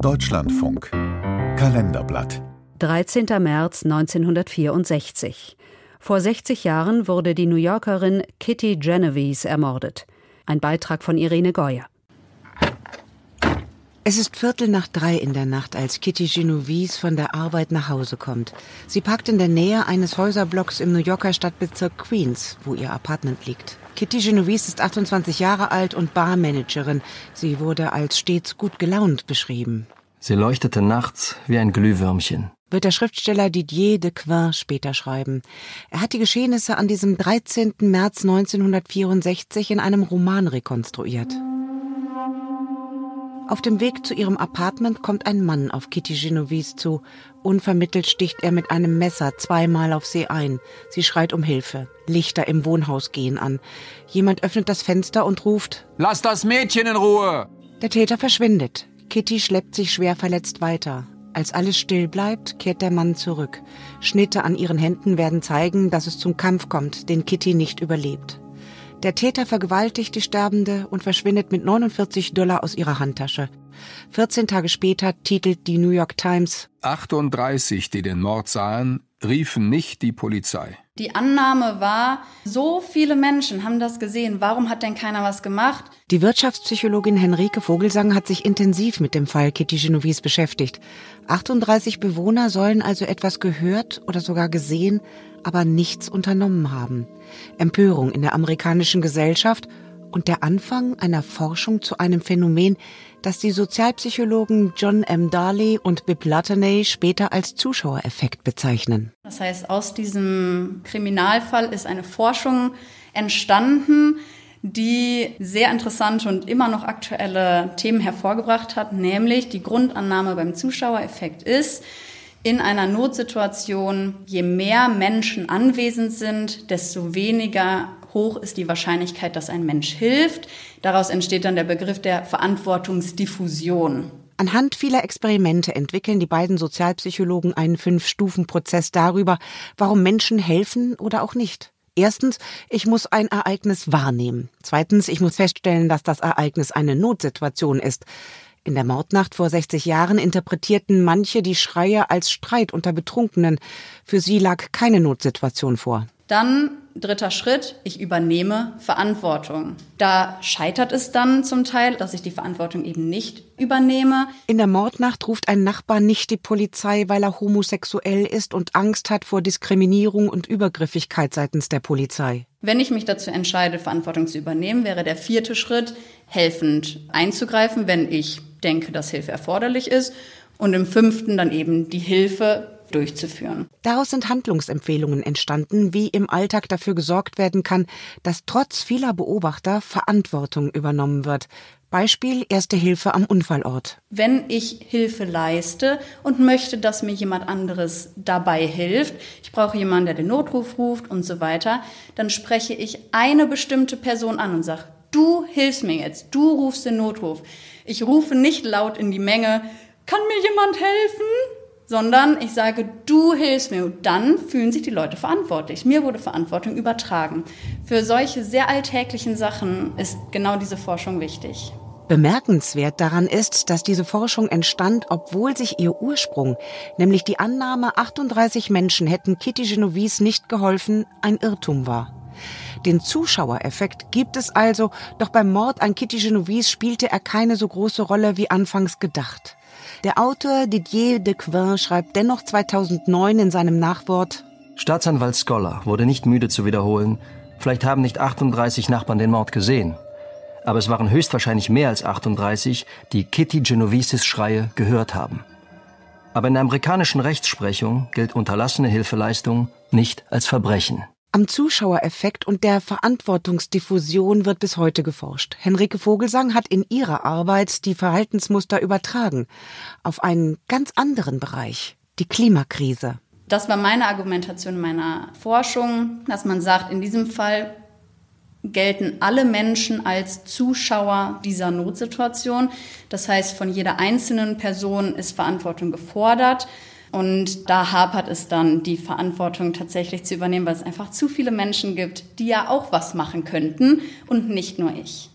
Deutschlandfunk Kalenderblatt 13. März 1964. Vor 60 Jahren wurde die New Yorkerin Kitty Genovese ermordet. Ein Beitrag von Irene Goyer. Es ist Viertel nach drei in der Nacht, als Kitty Genovese von der Arbeit nach Hause kommt. Sie parkt in der Nähe eines Häuserblocks im New Yorker Stadtbezirk Queens, wo ihr Apartment liegt. Kitty Genovese ist 28 Jahre alt und Barmanagerin. Sie wurde als stets gut gelaunt beschrieben. Sie leuchtete nachts wie ein Glühwürmchen. Wird der Schriftsteller Didier de Quin später schreiben. Er hat die Geschehnisse an diesem 13. März 1964 in einem Roman rekonstruiert. Auf dem Weg zu ihrem Apartment kommt ein Mann auf Kitty Genovese zu. Unvermittelt sticht er mit einem Messer zweimal auf sie ein. Sie schreit um Hilfe. Lichter im Wohnhaus gehen an. Jemand öffnet das Fenster und ruft: Lass das Mädchen in Ruhe! Der Täter verschwindet. Kitty schleppt sich schwer verletzt weiter. Als alles still bleibt, kehrt der Mann zurück. Schnitte an ihren Händen werden zeigen, dass es zum Kampf kommt, den Kitty nicht überlebt. Der Täter vergewaltigt die Sterbende und verschwindet mit 49 Dollar aus ihrer Handtasche. 14 Tage später titelt die New York Times 38, die den Mord sahen, riefen nicht die Polizei. Die Annahme war, so viele Menschen haben das gesehen, warum hat denn keiner was gemacht? Die Wirtschaftspsychologin Henrike Vogelsang hat sich intensiv mit dem Fall Kitty Genovese beschäftigt. 38 Bewohner sollen also etwas gehört oder sogar gesehen, aber nichts unternommen haben. Empörung in der amerikanischen Gesellschaft und der Anfang einer Forschung zu einem Phänomen, das die Sozialpsychologen John M. Darley und Bib Lattaney später als Zuschauereffekt bezeichnen. Das heißt, aus diesem Kriminalfall ist eine Forschung entstanden, die sehr interessante und immer noch aktuelle Themen hervorgebracht hat, nämlich die Grundannahme beim Zuschauereffekt ist, in einer Notsituation, je mehr Menschen anwesend sind, desto weniger hoch ist die Wahrscheinlichkeit, dass ein Mensch hilft. Daraus entsteht dann der Begriff der Verantwortungsdiffusion. Anhand vieler Experimente entwickeln die beiden Sozialpsychologen einen Fünf-Stufen-Prozess darüber, warum Menschen helfen oder auch nicht. Erstens, ich muss ein Ereignis wahrnehmen. Zweitens, ich muss feststellen, dass das Ereignis eine Notsituation ist. In der Mordnacht vor 60 Jahren interpretierten manche die Schreie als Streit unter Betrunkenen. Für sie lag keine Notsituation vor. Dann Dritter Schritt, ich übernehme Verantwortung. Da scheitert es dann zum Teil, dass ich die Verantwortung eben nicht übernehme. In der Mordnacht ruft ein Nachbar nicht die Polizei, weil er homosexuell ist und Angst hat vor Diskriminierung und Übergriffigkeit seitens der Polizei. Wenn ich mich dazu entscheide, Verantwortung zu übernehmen, wäre der vierte Schritt, helfend einzugreifen, wenn ich denke, dass Hilfe erforderlich ist. Und im fünften dann eben die Hilfe durchzuführen. Daraus sind Handlungsempfehlungen entstanden, wie im Alltag dafür gesorgt werden kann, dass trotz vieler Beobachter Verantwortung übernommen wird. Beispiel Erste Hilfe am Unfallort. Wenn ich Hilfe leiste und möchte, dass mir jemand anderes dabei hilft, ich brauche jemanden, der den Notruf ruft und so weiter, dann spreche ich eine bestimmte Person an und sage, du hilfst mir jetzt, du rufst den Notruf. Ich rufe nicht laut in die Menge, kann mir jemand helfen? sondern ich sage, du hilfst mir. Und dann fühlen sich die Leute verantwortlich. Mir wurde Verantwortung übertragen. Für solche sehr alltäglichen Sachen ist genau diese Forschung wichtig. Bemerkenswert daran ist, dass diese Forschung entstand, obwohl sich ihr Ursprung, nämlich die Annahme, 38 Menschen hätten Kitty Genovese nicht geholfen, ein Irrtum war. Den Zuschauereffekt gibt es also, doch beim Mord an Kitty Genovese spielte er keine so große Rolle wie anfangs gedacht. Der Autor Didier de Quin schreibt dennoch 2009 in seinem Nachwort Staatsanwalt Scholar wurde nicht müde zu wiederholen, vielleicht haben nicht 38 Nachbarn den Mord gesehen. Aber es waren höchstwahrscheinlich mehr als 38, die Kitty Genoveses Schreie gehört haben. Aber in der amerikanischen Rechtsprechung gilt unterlassene Hilfeleistung nicht als Verbrechen. Am Zuschauereffekt und der Verantwortungsdiffusion wird bis heute geforscht. Henrike Vogelsang hat in ihrer Arbeit die Verhaltensmuster übertragen auf einen ganz anderen Bereich, die Klimakrise. Das war meine Argumentation meiner Forschung, dass man sagt, in diesem Fall gelten alle Menschen als Zuschauer dieser Notsituation. Das heißt, von jeder einzelnen Person ist Verantwortung gefordert. Und da hapert es dann, die Verantwortung tatsächlich zu übernehmen, weil es einfach zu viele Menschen gibt, die ja auch was machen könnten und nicht nur ich.